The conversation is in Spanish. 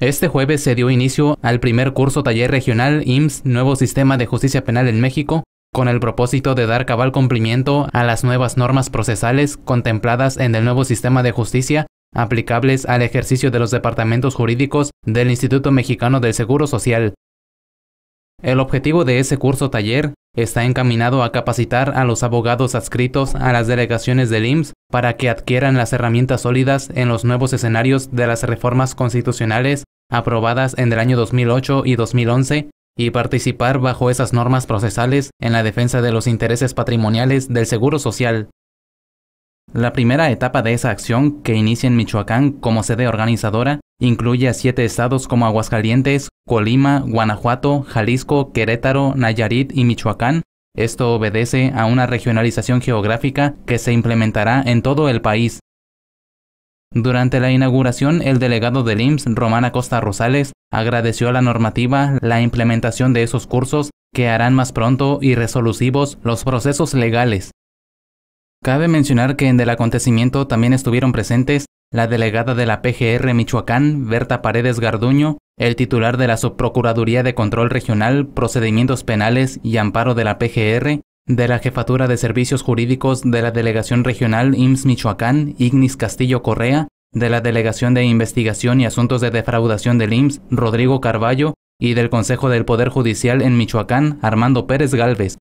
Este jueves se dio inicio al primer curso taller regional IMSS Nuevo Sistema de Justicia Penal en México, con el propósito de dar cabal cumplimiento a las nuevas normas procesales contempladas en el nuevo sistema de justicia aplicables al ejercicio de los departamentos jurídicos del Instituto Mexicano del Seguro Social. El objetivo de ese curso taller está encaminado a capacitar a los abogados adscritos a las delegaciones del IMSS para que adquieran las herramientas sólidas en los nuevos escenarios de las reformas constitucionales aprobadas en el año 2008 y 2011, y participar bajo esas normas procesales en la defensa de los intereses patrimoniales del Seguro Social. La primera etapa de esa acción, que inicia en Michoacán como sede organizadora, incluye a siete estados como Aguascalientes, Colima, Guanajuato, Jalisco, Querétaro, Nayarit y Michoacán. Esto obedece a una regionalización geográfica que se implementará en todo el país. Durante la inauguración, el delegado del IMSS, Romana Costa Rosales, agradeció a la normativa la implementación de esos cursos que harán más pronto y resolutivos los procesos legales. Cabe mencionar que en el acontecimiento también estuvieron presentes la delegada de la PGR Michoacán, Berta Paredes Garduño, el titular de la Subprocuraduría de Control Regional, Procedimientos Penales y Amparo de la PGR, de la Jefatura de Servicios Jurídicos de la Delegación Regional IMSS Michoacán, Ignis Castillo Correa, de la Delegación de Investigación y Asuntos de Defraudación del IMSS, Rodrigo Carballo, y del Consejo del Poder Judicial en Michoacán, Armando Pérez Galvez,